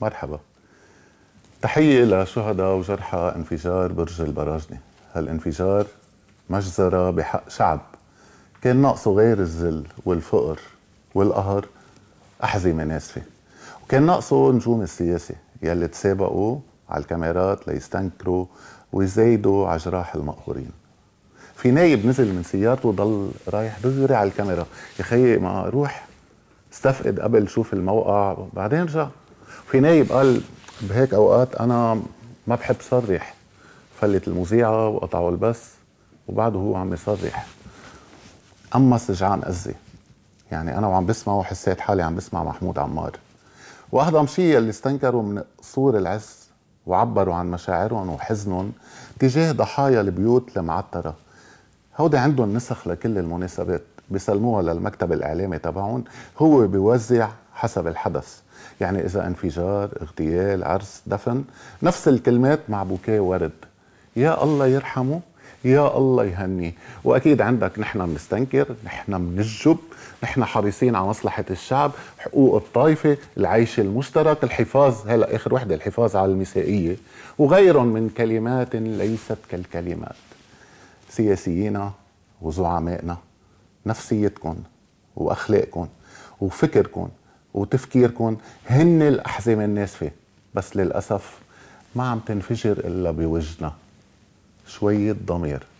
مرحبا تحية لشهداء وجرحى انفجار برج البراجنة هالانفجار مجزرة بحق شعب كان ناقصه غير الذل والفقر والقهر أحزمة ناسفة وكان ناقصه نجوم السياسة يلي تسابقوا على الكاميرات ليستنكروا ويزايدوا على جراح المقهورين في نايب نزل من سيارته وضل رايح دغري على الكاميرا يا خيي ما روح استفقد قبل شوف الموقع بعدين رجع في نايب قال بهيك اوقات انا ما بحب صرح فلت المذيعه وقطعوا البث وبعده هو عم يصرح اما سجعان قزي يعني انا وعم بسمعه حسيت حالي عم بسمع محمود عمار واهضم شيء اللي استنكروا من قصور العز وعبروا عن مشاعرهم وحزنهم تجاه ضحايا البيوت المعترة هودي عندهم نسخ لكل المناسبات بيسلموها للمكتب الإعلامي تبعهم هو بيوزع حسب الحدث يعني إذا انفجار اغتيال عرس دفن نفس الكلمات مع بوكيه ورد يا الله يرحمه يا الله يهنيه واكيد عندك نحن بنستنكر نحن بنجب نحن حريصين على مصلحه الشعب حقوق الطائفه العيش المشترك الحفاظ هلا اخر وحده الحفاظ على المسائية وغيرهم من كلمات ليست كالكلمات سياسيينا وزعمائنا نفسيتكم واخلاقكم وفكركم وتفكيركم هن الأحزمة الناسفة بس للأسف ما عم تنفجر إلا بوجنا شوية ضمير